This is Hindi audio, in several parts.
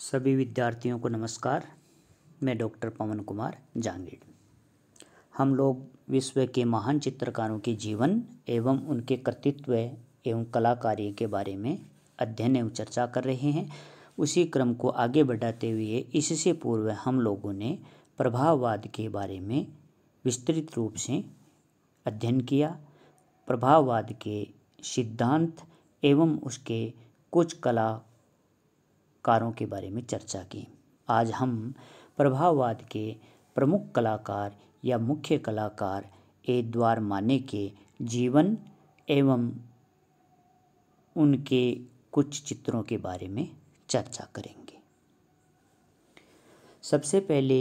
सभी विद्यार्थियों को नमस्कार मैं डॉक्टर पवन कुमार जांगिड हम लोग विश्व के महान चित्रकारों के जीवन एवं उनके कर्तित्व एवं कलाकारी के बारे में अध्ययन एवं चर्चा कर रहे हैं उसी क्रम को आगे बढ़ाते हुए इससे पूर्व हम लोगों ने प्रभाववाद के बारे में विस्तृत रूप से अध्ययन किया प्रभाववाद के सिद्धांत एवं उसके कुछ कला कारों के बारे में चर्चा की आज हम प्रभाववाद के प्रमुख कलाकार या मुख्य कलाकार ए द्वार माने के जीवन एवं उनके कुछ चित्रों के बारे में चर्चा करेंगे सबसे पहले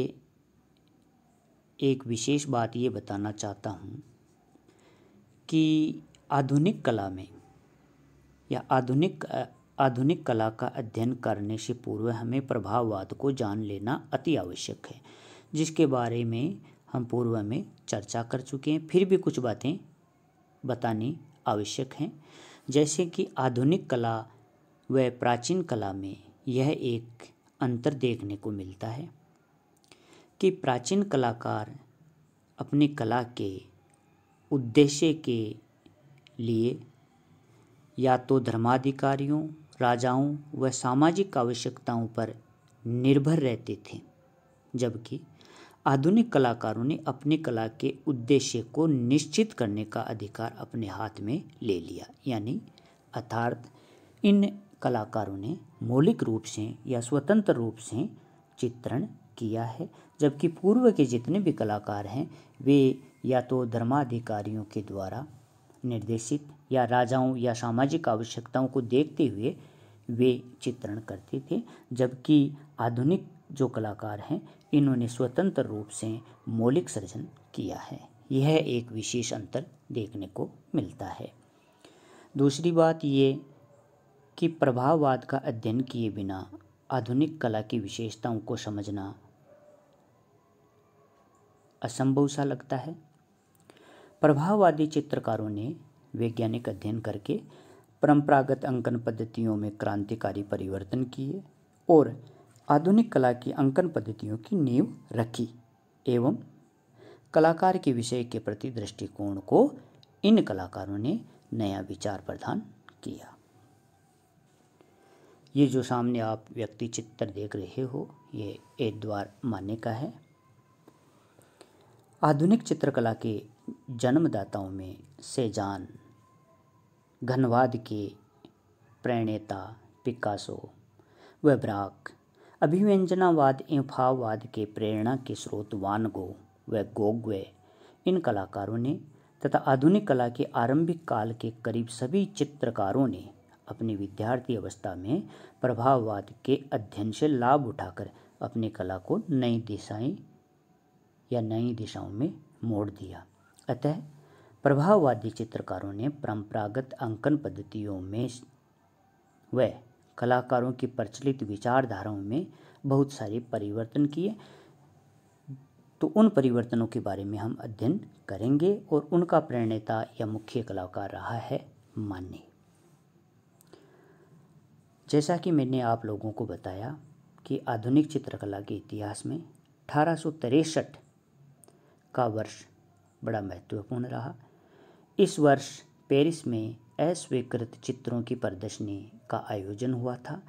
एक विशेष बात ये बताना चाहता हूँ कि आधुनिक कला में या आधुनिक आधुनिक कला का अध्ययन करने से पूर्व हमें प्रभाववाद को जान लेना अति आवश्यक है जिसके बारे में हम पूर्व में चर्चा कर चुके हैं फिर भी कुछ बातें बतानी आवश्यक हैं जैसे कि आधुनिक कला व प्राचीन कला में यह एक अंतर देखने को मिलता है कि प्राचीन कलाकार अपनी कला के उद्देश्य के लिए या तो धर्माधिकारियों राजाओं व सामाजिक आवश्यकताओं पर निर्भर रहते थे जबकि आधुनिक कलाकारों ने अपने कला के उद्देश्य को निश्चित करने का अधिकार अपने हाथ में ले लिया यानी अर्थात इन कलाकारों ने मौलिक रूप से या स्वतंत्र रूप से चित्रण किया है जबकि पूर्व के जितने भी कलाकार हैं वे या तो धर्माधिकारियों के द्वारा निर्देशित या राजाओं या सामाजिक आवश्यकताओं को देखते हुए वे चित्रण करते थे जबकि आधुनिक जो कलाकार हैं इन्होंने स्वतंत्र रूप से मौलिक सृजन किया है यह एक विशेष अंतर देखने को मिलता है दूसरी बात ये कि प्रभाववाद का अध्ययन किए बिना आधुनिक कला की विशेषताओं को समझना असंभव सा लगता है प्रभाववादी चित्रकारों ने वैज्ञानिक अध्ययन करके परंपरागत अंकन पद्धतियों में क्रांतिकारी परिवर्तन किए और आधुनिक कला की अंकन पद्धतियों की नींव रखी एवं कलाकार के विषय के प्रति दृष्टिकोण को इन कलाकारों ने नया विचार प्रदान किया ये जो सामने आप व्यक्ति चित्र देख रहे हो ये एक द्वार माने का है आधुनिक चित्रकला के जन्मदाताओं में सेजान घनवाद के प्रणेता पिकासो व ब्राक अभिव्यंजनावाद एवं भाववाद के प्रेरणा के स्रोत वान गो व गोग इन कलाकारों ने तथा आधुनिक कला के आरंभिक काल के करीब सभी चित्रकारों ने अपनी विद्यार्थी अवस्था में प्रभाववाद के अध्ययन से लाभ उठाकर अपनी कला को नई दिशाएं या नई दिशाओं में मोड़ दिया अतः प्रभाववादी चित्रकारों ने परंपरागत अंकन पद्धतियों में व कलाकारों की प्रचलित विचारधाराओं में बहुत सारे परिवर्तन किए तो उन परिवर्तनों के बारे में हम अध्ययन करेंगे और उनका प्रेरणेता या मुख्य कलाकार रहा है मान्य जैसा कि मैंने आप लोगों को बताया कि आधुनिक चित्रकला के इतिहास में अठारह का वर्ष बड़ा महत्वपूर्ण रहा इस वर्ष पेरिस में अस्वीकृत चित्रों की प्रदर्शनी का आयोजन हुआ था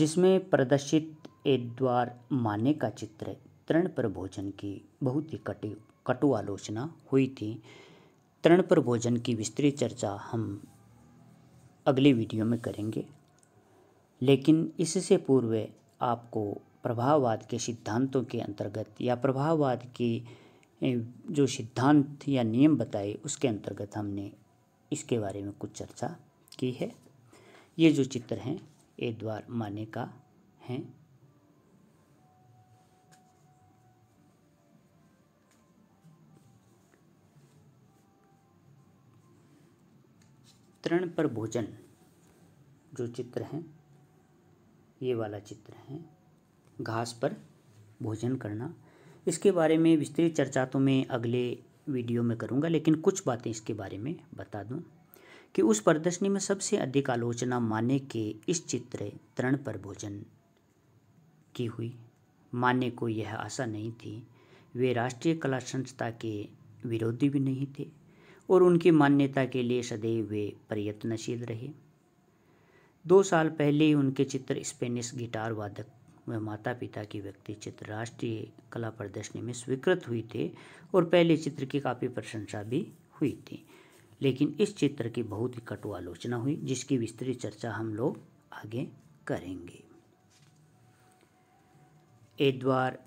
जिसमें प्रदर्शित एद्वार माने का चित्र तृण प्रभोजन की बहुत ही कटी कटु आलोचना हुई थी तृण प्रभोजन की विस्तृत चर्चा हम अगले वीडियो में करेंगे लेकिन इससे पूर्व आपको प्रभाववाद के सिद्धांतों के अंतर्गत या प्रभाववाद की जो सिद्धांत या नियम बताए उसके अंतर्गत हमने इसके बारे में कुछ चर्चा की है ये जो चित्र हैं ये द्वार माने का हैं तरण पर भोजन जो चित्र हैं ये वाला चित्र है घास पर भोजन करना इसके बारे में विस्तृत चर्चा तो मैं अगले वीडियो में करूँगा लेकिन कुछ बातें इसके बारे में बता दूँ कि उस प्रदर्शनी में सबसे अधिक आलोचना माने के इस चित्र तरण पर भोजन की हुई माने को यह आशा नहीं थी वे राष्ट्रीय कला संस्था के विरोधी भी नहीं थे और उनकी मान्यता के लिए सदैव वे प्रयत्नशील रहे दो साल पहले ही उनके चित्र स्पेनिश गिटार वादक वह माता पिता की व्यक्ति चित्र राष्ट्रीय कला प्रदर्शनी में स्वीकृत हुई थे और पहले चित्र की काफ़ी प्रशंसा भी हुई थी लेकिन इस चित्र की बहुत ही कटु आलोचना हुई जिसकी विस्तृत चर्चा हम लोग आगे करेंगे एद्वार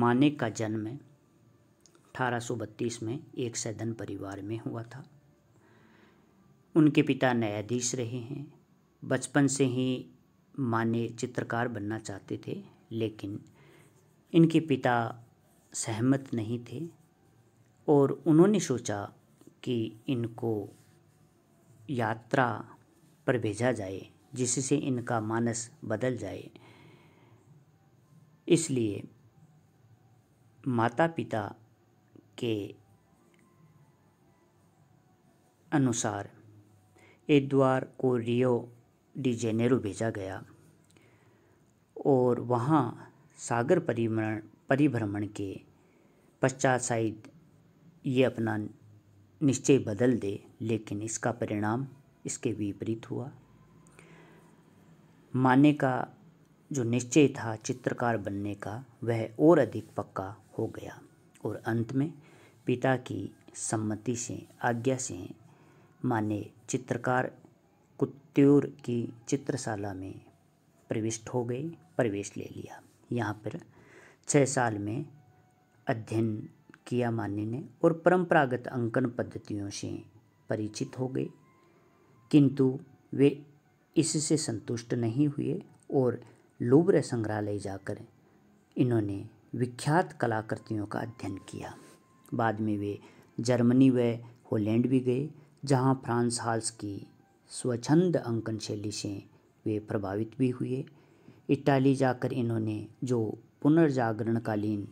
माने का जन्म अठारह में एक सदन परिवार में हुआ था उनके पिता न्यायाधीश रहे हैं बचपन से ही माने चित्रकार बनना चाहते थे लेकिन इनके पिता सहमत नहीं थे और उन्होंने सोचा कि इनको यात्रा पर भेजा जाए जिससे इनका मानस बदल जाए इसलिए माता पिता के अनुसार एद्वार को रियो डी जेनेरो भेजा गया और वहाँ सागर परिभ्रमण परिभ्रमण के पश्चात शायद ये अपना निश्चय बदल दे लेकिन इसका परिणाम इसके विपरीत हुआ माने का जो निश्चय था चित्रकार बनने का वह और अधिक पक्का हो गया और अंत में पिता की सम्मति से आज्ञा से माने चित्रकार कुत्यूर की चित्रशाला में प्रविष्ट हो गए प्रवेश ले लिया यहाँ पर छः साल में अध्ययन किया मान्य ने और परंपरागत अंकन पद्धतियों से परिचित हो गए किंतु वे इससे संतुष्ट नहीं हुए और लूब्र संग्रहालय जाकर इन्होंने विख्यात कलाकृतियों का अध्ययन किया बाद में वे जर्मनी व हॉलैंड भी गए जहाँ फ्रांस हाल्स की स्वच्छंद अंकन शैली से वे प्रभावित भी हुए इटाली जाकर इन्होंने जो पुनर्जागरणकालीन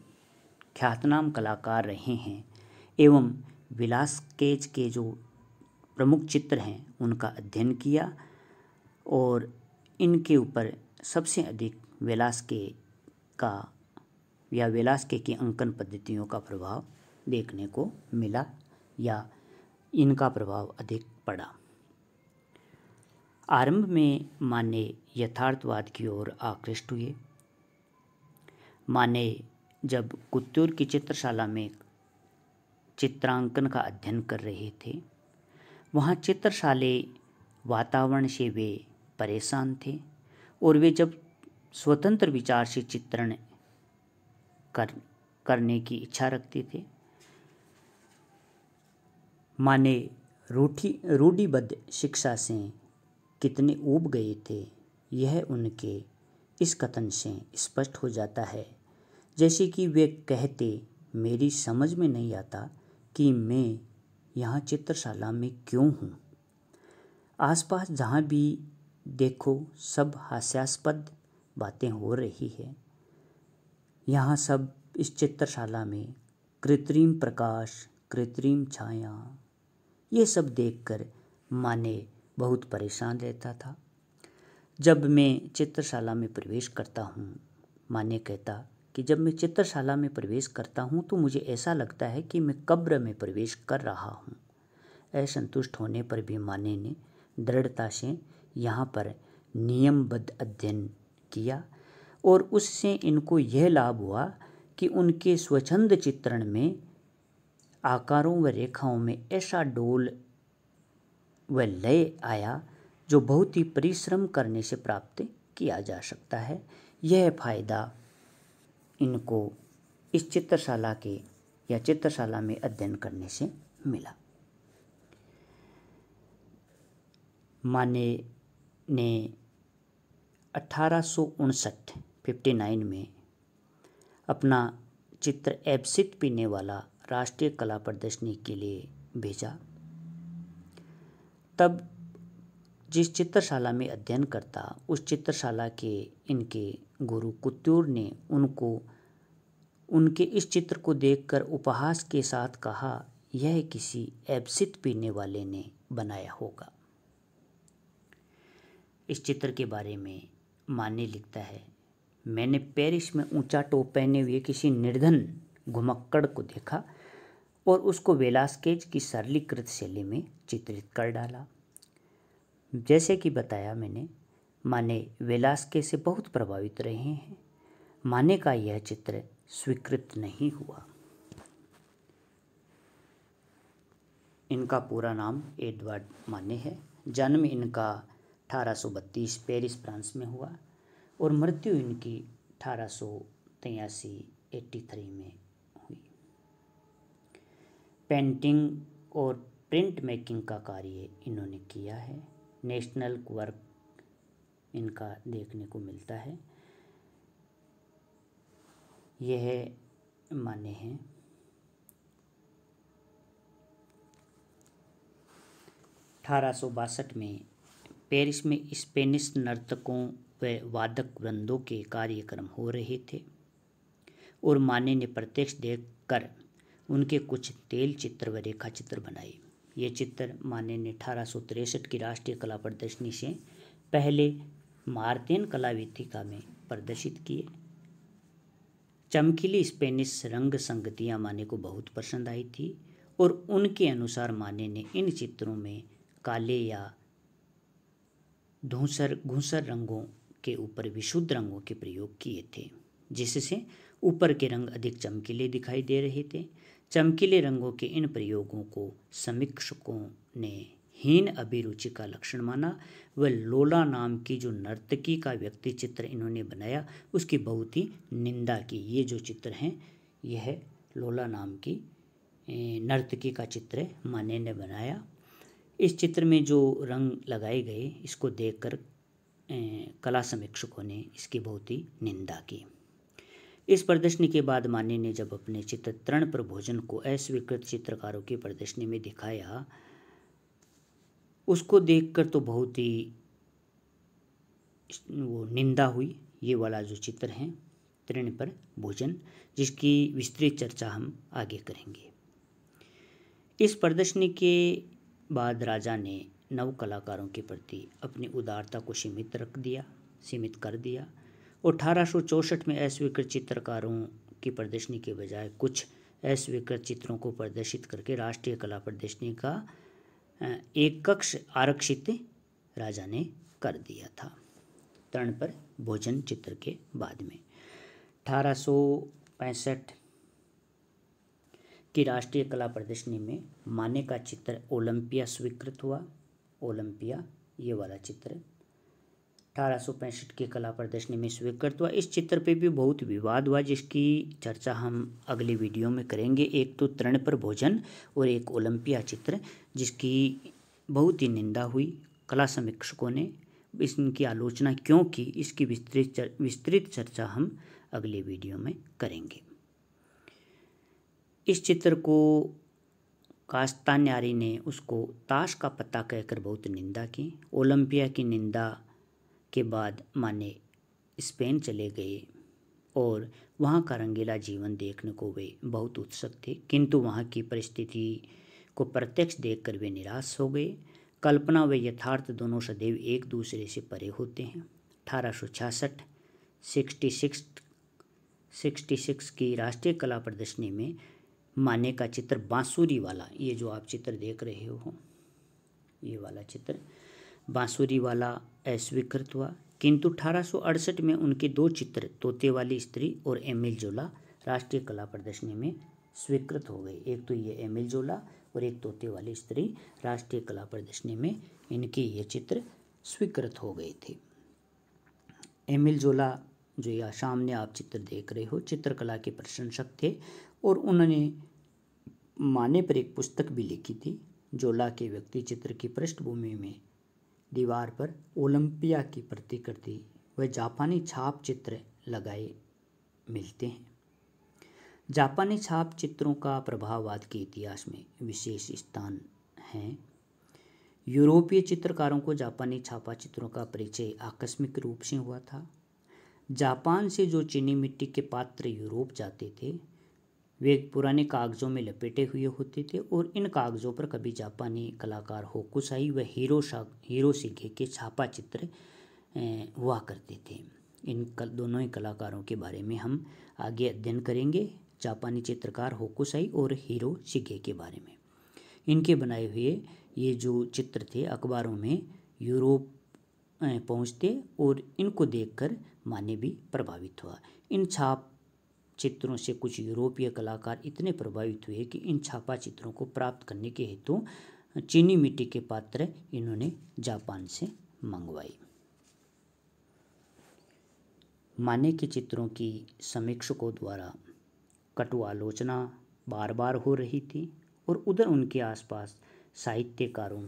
ख्यातनाम कलाकार रहे हैं एवं केज के जो प्रमुख चित्र हैं उनका अध्ययन किया और इनके ऊपर सबसे अधिक विलास के का या विलास के की अंकन पद्धतियों का प्रभाव देखने को मिला या इनका प्रभाव अधिक पड़ा आरंभ में माने यथार्थवाद की ओर आकृष्ट हुए माने जब कुत्तूर की चित्रशाला में चित्रांकन का अध्ययन कर रहे थे वहाँ चित्रशाले वातावरण से वे परेशान थे और वे जब स्वतंत्र विचार से चित्रण कर करने की इच्छा रखते थे माने रूठी रूढ़िबद्ध शिक्षा से कितने ऊब गए थे यह उनके इस कथन से स्पष्ट हो जाता है जैसे कि वे कहते मेरी समझ में नहीं आता कि मैं यहाँ चित्रशाला में क्यों हूँ आसपास जहाँ भी देखो सब हास्यास्पद बातें हो रही है यहाँ सब इस चित्रशाला में कृत्रिम प्रकाश कृत्रिम छाया ये सब देखकर माने बहुत परेशान रहता था जब मैं चित्रशाला में प्रवेश करता हूँ माने कहता कि जब मैं चित्रशाला में प्रवेश करता हूँ तो मुझे ऐसा लगता है कि मैं कब्र में प्रवेश कर रहा हूँ असंतुष्ट होने पर भी माने ने दृढ़ता से यहाँ पर नियमबद्ध अध्ययन किया और उससे इनको यह लाभ हुआ कि उनके स्वच्छंद चित्रण में आकारों व रेखाओं में ऐसा डोल वह लय आया जो बहुत ही परिश्रम करने से प्राप्त किया जा सकता है यह फायदा इनको इस चित्रशाला के या चित्रशाला में अध्ययन करने से मिला माने ने अठारह फिफ्टी नाइन में अपना चित्र एबसित पीने वाला राष्ट्रीय कला प्रदर्शनी के लिए भेजा तब जिस चित्रशाला में अध्ययन करता उस चित्रशाला के इनके गुरु कुत्तूर ने उनको उनके इस चित्र को देखकर उपहास के साथ कहा यह किसी एब्सित पीने वाले ने बनाया होगा इस चित्र के बारे में माने लिखता है मैंने पेरिस में ऊंचा टोप पहने हुए किसी निर्धन घुमक्कड़ को देखा और उसको वेलास्केज की सरलीकृत शैली में चित्रित कर डाला जैसे कि बताया मैंने माने वेलास्के से बहुत प्रभावित रहे हैं माने का यह चित्र स्वीकृत नहीं हुआ इनका पूरा नाम एडवर्ड माने है जन्म इनका 1832 पेरिस फ्रांस में हुआ और मृत्यु इनकी अठारह सौ तिरासी एट्टी थ्री में पेंटिंग और प्रिंट मेकिंग का कार्य इन्होंने किया है नेशनल वर्क इनका देखने को मिलता है यह माने हैं अठारह में पेरिस में स्पेनिश नर्तकों व वादक वृंदों के कार्यक्रम हो रहे थे और माने ने प्रत्यक्ष देखकर उनके कुछ तेल चित्र व रेखा चित्र बनाए ये चित्र माननीय अठारह सौ तिरसठ की राष्ट्रीय कला प्रदर्शनी से पहले मार्तेन कला वेदिका में प्रदर्शित किए चमकीली स्पेनिश रंग संगतियाँ माने को बहुत पसंद आई थी और उनके अनुसार माने ने इन चित्रों में काले या धूसर घूसर रंगों के ऊपर विशुद्ध रंगों के प्रयोग किए थे जिससे ऊपर के रंग अधिक चमकीले दिखाई दे रहे थे चमकीले रंगों के इन प्रयोगों को समीक्षकों ने हीन अभिरुचि का लक्षण माना व लोला नाम की जो नर्तकी का व्यक्ति चित्र इन्होंने बनाया उसकी बहुत ही निंदा की ये जो चित्र हैं यह लोला नाम की नर्तकी का चित्र माने ने बनाया इस चित्र में जो रंग लगाए गए इसको देखकर कला समीक्षकों ने इसकी बहुत ही निंदा की इस प्रदर्शनी के बाद माने ने जब अपने चित्रण पर भोजन को अस्वीकृत चित्रकारों की प्रदर्शनी में दिखाया उसको देखकर तो बहुत ही वो निंदा हुई ये वाला जो चित्र है तृण पर भोजन जिसकी विस्तृत चर्चा हम आगे करेंगे इस प्रदर्शनी के बाद राजा ने नव कलाकारों के प्रति अपनी उदारता को सीमित रख दिया सीमित कर दिया अठारह में अस्वीकृत चित्रकारों की प्रदर्शनी के बजाय कुछ अस्वीकृत चित्रों को प्रदर्शित करके राष्ट्रीय कला प्रदर्शनी का एक कक्ष आरक्षित राजा ने कर दिया था तरण पर भोजन चित्र के बाद में अठारह की राष्ट्रीय कला प्रदर्शनी में माने का चित्र ओलंपिया स्वीकृत हुआ ओलंपिया ये वाला चित्र अठारह की कला प्रदर्शनी में स्वीकृत हुआ इस चित्र पे भी बहुत विवाद हुआ जिसकी चर्चा हम अगली वीडियो में करेंगे एक तो तृण पर भोजन और एक ओलंपिया चित्र जिसकी बहुत ही निंदा हुई कला समीक्षकों ने इनकी आलोचना क्यों की इसकी विस्तृत चर, विस्तृत चर्चा हम अगली वीडियो में करेंगे इस चित्र को कास्तान्यारी ने उसको ताश का पत्ता कहकर बहुत निंदा की ओलंपिया की निंदा के बाद माने स्पेन चले गए और वहाँ का रंगीला जीवन देखने को वे बहुत उत्सुक थे किंतु वहाँ की परिस्थिति को प्रत्यक्ष देखकर वे निराश हो गए कल्पना व यथार्थ दोनों सदैव एक दूसरे से परे होते हैं अठारह सौ छियासठ सिक्सटी सिक्स सिक्सटी सिक्स की राष्ट्रीय कला प्रदर्शनी में माने का चित्र बांसुरी वाला ये जो आप चित्र देख रहे हो ये वाला चित्र बांसुरी वाला अस्वीकृत हुआ किंतु अठारह में उनके दो चित्र तोते वाली स्त्री और एमिल जोला राष्ट्रीय कला प्रदर्शनी में स्वीकृत हो गए एक तो ये एमिल जोला और एक तोते वाली स्त्री राष्ट्रीय कला प्रदर्शनी में इनके ये चित्र स्वीकृत हो गए थे एमिल जोला जो या सामने आप चित्र देख रहे हो चित्रकला के प्रशंसक थे और उन्होंने माने पर एक पुस्तक भी लिखी थी जोला के व्यक्ति चित्र की पृष्ठभूमि में दीवार पर ओलंपिया की प्रतिकृति व जापानी छाप चित्र लगाए मिलते हैं जापानी छाप चित्रों का प्रभाववाद के इतिहास में विशेष स्थान है यूरोपीय चित्रकारों को जापानी छापा चित्रों का परिचय आकस्मिक रूप से हुआ था जापान से जो चीनी मिट्टी के पात्र यूरोप जाते थे वे पुराने कागज़ों में लपेटे हुए होते थे और इन कागज़ों पर कभी जापानी कलाकार होकुसाई व हीरो हीरो सिगे के छापा चित्र हुआ करते थे इन कल दोनों ही कलाकारों के बारे में हम आगे अध्ययन करेंगे जापानी चित्रकार होकुसाई और हीरो सिगे के बारे में इनके बनाए हुए ये जो चित्र थे अखबारों में यूरोप पहुंचते और इनको देखकर माने भी प्रभावित हुआ इन छाप चित्रों से कुछ यूरोपीय कलाकार इतने प्रभावित हुए कि इन छापा चित्रों को प्राप्त करने के हेतु चीनी मिट्टी के पात्र इन्होंने जापान से मंगवाई माने के चित्रों की समीक्षकों द्वारा कटु आलोचना बार बार हो रही थी और उधर उनके आसपास साहित्यकारों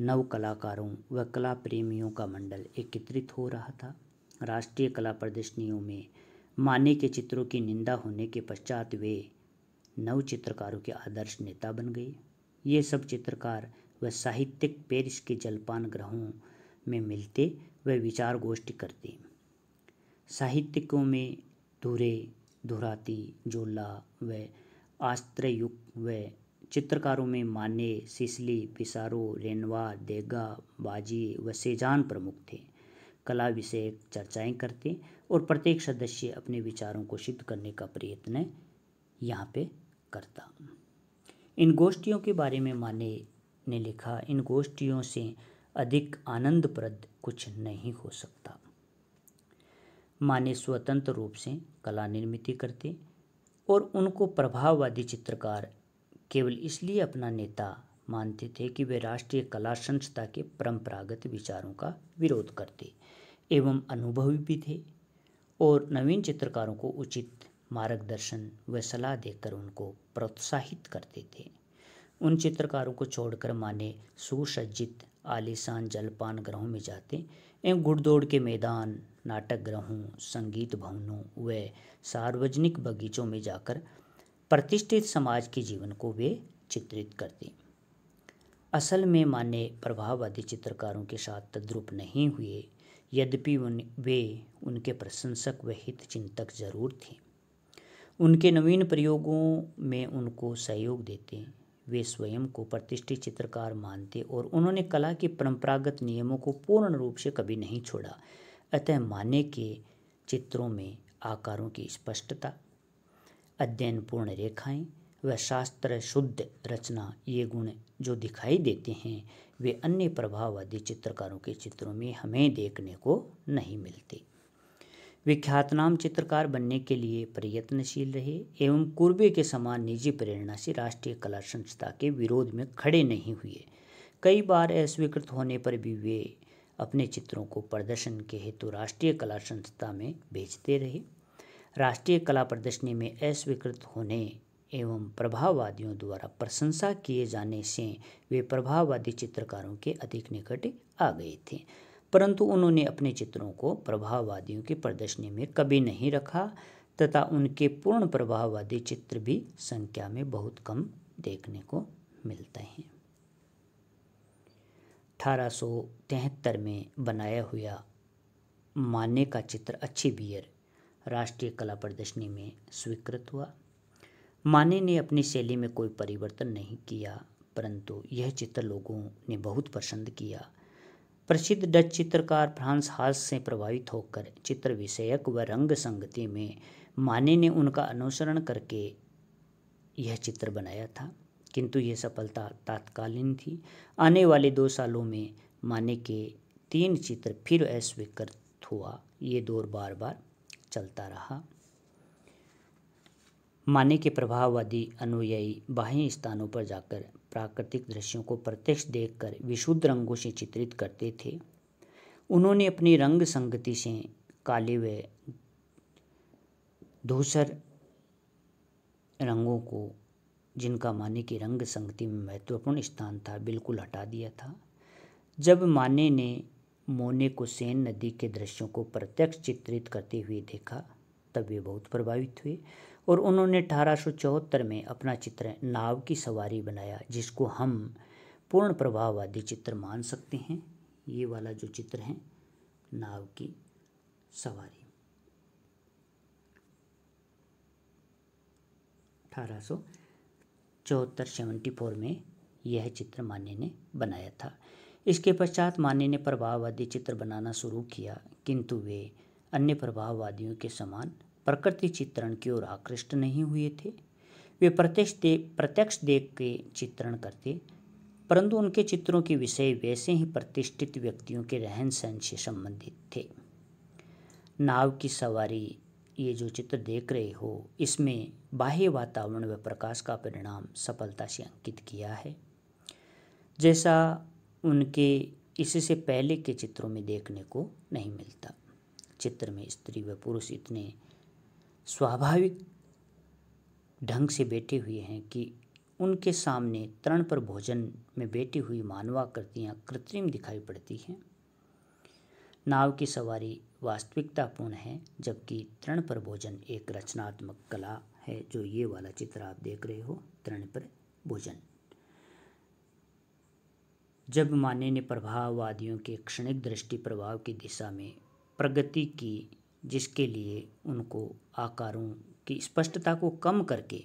नव कलाकारों व कला प्रेमियों का मंडल एकत्रित हो रहा था राष्ट्रीय कला प्रदर्शनियों में माने के चित्रों की निंदा होने के पश्चात वे नव चित्रकारों के आदर्श नेता बन गए ये सब चित्रकार व साहित्यिक पेरिस के जलपान ग्रहों में मिलते व विचार गोष्ठी करते साहित्यिकों में धुरे धुराती जोला व आस्त्रयुग व चित्रकारों में माने सिसली पिसारो रेनवा देगा बाजी व सेजान प्रमुख थे कला विषय चर्चाएं करते और प्रत्येक सदस्य अपने विचारों को सिद्ध करने का प्रयत्न यहाँ पे करता इन गोष्ठियों के बारे में माने ने लिखा इन गोष्ठियों से अधिक आनंदप्रद कुछ नहीं हो सकता माने स्वतंत्र रूप से कला निर्मित करते और उनको प्रभाववादी चित्रकार केवल इसलिए अपना नेता मानते थे कि वे राष्ट्रीय कला संस्था के परंपरागत विचारों का विरोध करते एवं अनुभवी भी थे और नवीन चित्रकारों को उचित मार्गदर्शन व सलाह देकर उनको प्रोत्साहित करते थे उन चित्रकारों को छोड़कर माने सुसज्जित आलिशान जलपान ग्रहों में जाते एवं घुड़दौड़ के मैदान नाटक ग्रहों संगीत भवनों व सार्वजनिक बगीचों में जाकर प्रतिष्ठित समाज के जीवन को वे चित्रित करते असल में माने प्रभाववादी चित्रकारों के साथ तद्रुप नहीं हुए यद्यपि उन वे उनके प्रशंसक व हित चिंतक जरूर थे उनके नवीन प्रयोगों में उनको सहयोग देते वे स्वयं को प्रतिष्ठित चित्रकार मानते और उन्होंने कला के परंपरागत नियमों को पूर्ण रूप से कभी नहीं छोड़ा अतः माने के चित्रों में आकारों की स्पष्टता अध्ययन पूर्ण रेखाएं व शास्त्र शुद्ध रचना ये गुण जो दिखाई देते हैं वे अन्य प्रभाववादी चित्रकारों के चित्रों में हमें देखने को नहीं मिलते विख्यातनाम चित्रकार बनने के लिए प्रयत्नशील रहे एवं कुर्बे के समान निजी प्रेरणा से राष्ट्रीय कला संस्था के विरोध में खड़े नहीं हुए कई बार अस्वीकृत होने पर भी वे अपने चित्रों को प्रदर्शन के हेतु राष्ट्रीय कला संस्था में भेजते रहे राष्ट्रीय कला प्रदर्शनी में अस्वीकृत होने एवं प्रभाववादियों द्वारा प्रशंसा किए जाने से वे प्रभाववादी चित्रकारों के अधिक निकट आ गए थे परंतु उन्होंने अपने चित्रों को प्रभाववादियों की प्रदर्शनी में कभी नहीं रखा तथा उनके पूर्ण प्रभाववादी चित्र भी संख्या में बहुत कम देखने को मिलते हैं अठारह में बनाया हुआ माने का चित्र अच्छी बियर राष्ट्रीय कला प्रदर्शनी में स्वीकृत हुआ माने ने अपनी शैली में कोई परिवर्तन नहीं किया परंतु यह चित्र लोगों ने बहुत पसंद किया प्रसिद्ध डच चित्रकार फ्रांस हास से प्रभावित होकर चित्र विषयक व रंग संगति में माने ने उनका अनुसरण करके यह चित्र बनाया था किंतु यह सफलता तात्कालीन थी आने वाले दो सालों में माने के तीन चित्र फिर अस्वीकृत हुआ ये दौर बार बार चलता रहा माने के प्रभाववादी अनुयायी बाह्य स्थानों पर जाकर प्राकृतिक दृश्यों को प्रत्यक्ष देखकर विशुद्ध रंगों से चित्रित करते थे उन्होंने अपनी रंग संगति से काले व दूसर रंगों को जिनका माने की रंग संगति में महत्वपूर्ण स्थान था बिल्कुल हटा दिया था जब माने ने मोने को सेन नदी के दृश्यों को प्रत्यक्ष चित्रित करते हुए देखा तब वे बहुत प्रभावित हुए और उन्होंने अठारह में अपना चित्र नाव की सवारी बनाया जिसको हम पूर्ण प्रभाववादी चित्र मान सकते हैं ये वाला जो चित्र है नाव की सवारी अठारह सौ चौहत्तर सेवेंटी फोर में यह चित्र मान्य ने बनाया था इसके पश्चात माने ने प्रभाववादी चित्र बनाना शुरू किया किंतु वे अन्य प्रभाववादियों के समान प्रकृति चित्रण की ओर आकृष्ट नहीं हुए थे वे प्रत्यक्ष दे प्रत्यक्ष देख के चित्रण करते परंतु उनके चित्रों के विषय वैसे ही प्रतिष्ठित व्यक्तियों के रहन सहन से संबंधित थे नाव की सवारी ये जो चित्र देख रहे हो इसमें बाह्य वातावरण व प्रकाश का परिणाम सफलता से अंकित किया है जैसा उनके इससे पहले के चित्रों में देखने को नहीं मिलता चित्र में स्त्री व पुरुष इतने स्वाभाविक ढंग से बैठे हुए हैं कि उनके सामने तरण पर भोजन में बैठी हुई मानवाकृतियाँ कृत्रिम दिखाई पड़ती हैं नाव की सवारी वास्तविकतापूर्ण है जबकि तरण पर भोजन एक रचनात्मक कला है जो ये वाला चित्र आप देख रहे हो तरण पर भोजन जब माने ने प्रभाववादियों के क्षणिक दृष्टि प्रभाव की दिशा में प्रगति की जिसके लिए उनको आकारों की स्पष्टता को कम करके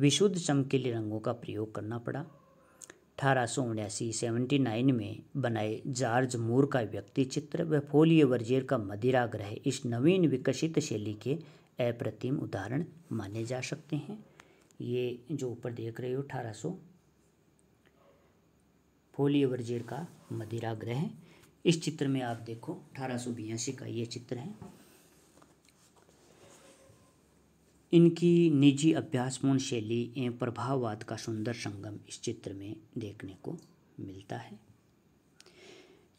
विशुद्ध चमकीले रंगों का प्रयोग करना पड़ा अठारह सौ उन्यासी सेवेंटी नाइन में बनाए जॉर्ज मूर का व्यक्ति चित्र व फोलिय वर्जियर का मदिराग्रह इस नवीन विकसित शैली के अप्रतिम उदाहरण माने जा सकते हैं ये जो ऊपर देख रहे हो अठारह सौ होली अवरजेर का मदिराग्रह है इस चित्र में आप देखो अठारह का ये चित्र है इनकी निजी अभ्यासपूर्ण शैली एवं प्रभाववाद का सुंदर संगम इस चित्र में देखने को मिलता है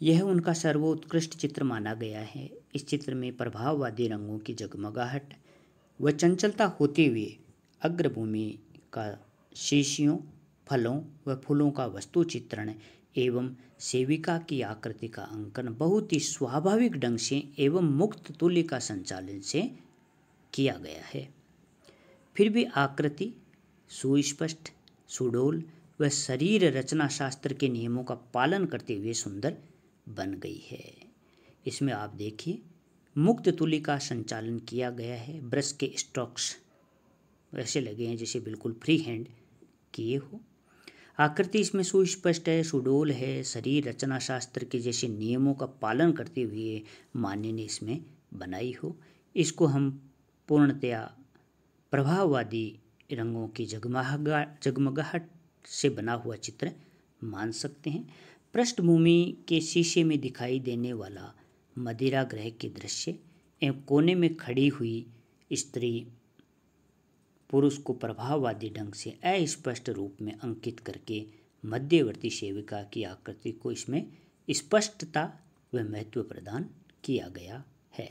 यह उनका सर्वोत्कृष्ट चित्र माना गया है इस चित्र में प्रभाववादी रंगों की जगमगाहट व चंचलता होते हुए अग्रभूमि का शीशियों फलों व फूलों का वस्तु चित्रण एवं सेविका की आकृति का अंकन बहुत ही स्वाभाविक ढंग से एवं मुक्त तुल्य का संचालन से किया गया है फिर भी आकृति सुस्पष्ट सुडोल व शरीर रचना शास्त्र के नियमों का पालन करते हुए सुंदर बन गई है इसमें आप देखिए मुक्त तुली का संचालन किया गया है ब्रश के स्ट्रोक्स ऐसे लगे हैं जैसे बिल्कुल फ्री हैंड किए हो आकृति इसमें सुस्पष्ट है सुडोल है शरीर रचना शास्त्र के जैसे नियमों का पालन करते हुए मान्य ने इसमें बनाई हो इसको हम पूर्णतया प्रभाववादी रंगों की जगमगा जगमगाहट से बना हुआ चित्र मान सकते हैं पृष्ठभूमि के शीशे में दिखाई देने वाला मदिरा ग्रह के दृश्य एवं कोने में खड़ी हुई स्त्री पुरुष को प्रभाववादी ढंग से अस्पष्ट रूप में अंकित करके मध्यवर्ती सेविका की आकृति को इसमें स्पष्टता इस व महत्व प्रदान किया गया है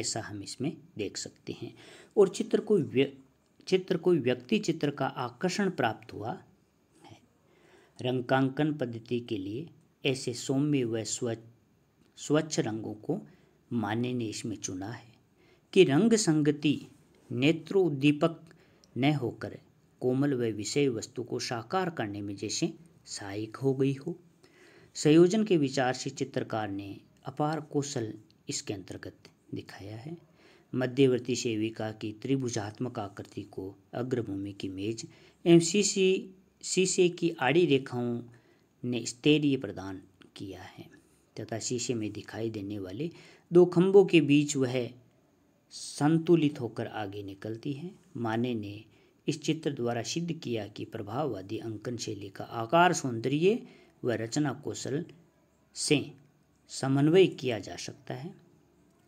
ऐसा हम इसमें देख सकते हैं और चित्र को चित्र को व्यक्ति चित्र का आकर्षण प्राप्त हुआ है रंगांकन पद्धति के लिए ऐसे सौम्य व स्वच्छ स्वच्छ रंगों को माने ने इसमें चुना है कि रंग संगति नेत्रोद्दीपक न होकर कोमल व विषय वस्तु को साकार करने में जैसे सहायक हो गई हो संयोजन के विचार से चित्रकार ने अपार कौशल इसके अंतर्गत दिखाया है मध्यवर्ती सेविका की त्रिभुजात्मक आकृति को अग्रभूमि की मेज एवं शीशी शीशे की आड़ी रेखाओं ने स्थैर्य प्रदान किया है तथा शीशे में दिखाई देने वाले दो खंभों के बीच वह संतुलित होकर आगे निकलती है माने ने इस चित्र द्वारा सिद्ध किया कि प्रभाववादी अंकन शैली का आकार सौंदर्य व रचना कौशल से समन्वय किया जा सकता है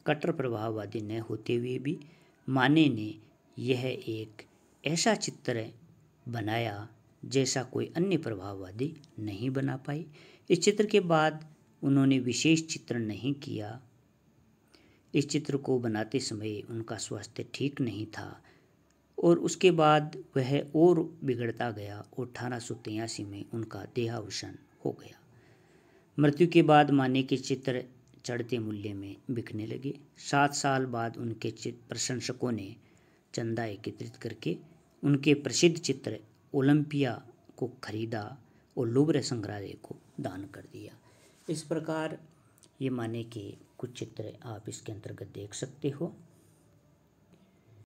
कट्टर प्रभाववादी न होते हुए भी माने ने यह एक ऐसा चित्र बनाया जैसा कोई अन्य प्रभाववादी नहीं बना पाए इस चित्र के बाद उन्होंने विशेष चित्र नहीं किया इस चित्र को बनाते समय उनका स्वास्थ्य ठीक नहीं था और उसके बाद वह और बिगड़ता गया और अठारह में उनका देहावसान हो गया मृत्यु के बाद माने के चित्र चढ़ते मूल्य में बिकने लगे सात साल बाद उनके चित्र प्रशंसकों ने चंदा एकत्रित करके उनके प्रसिद्ध चित्र ओलंपिया को खरीदा और लुब्र संग्रहालय को दान कर दिया इस प्रकार ये माने के कुछ चित्र आप इसके अंतर्गत देख सकते हो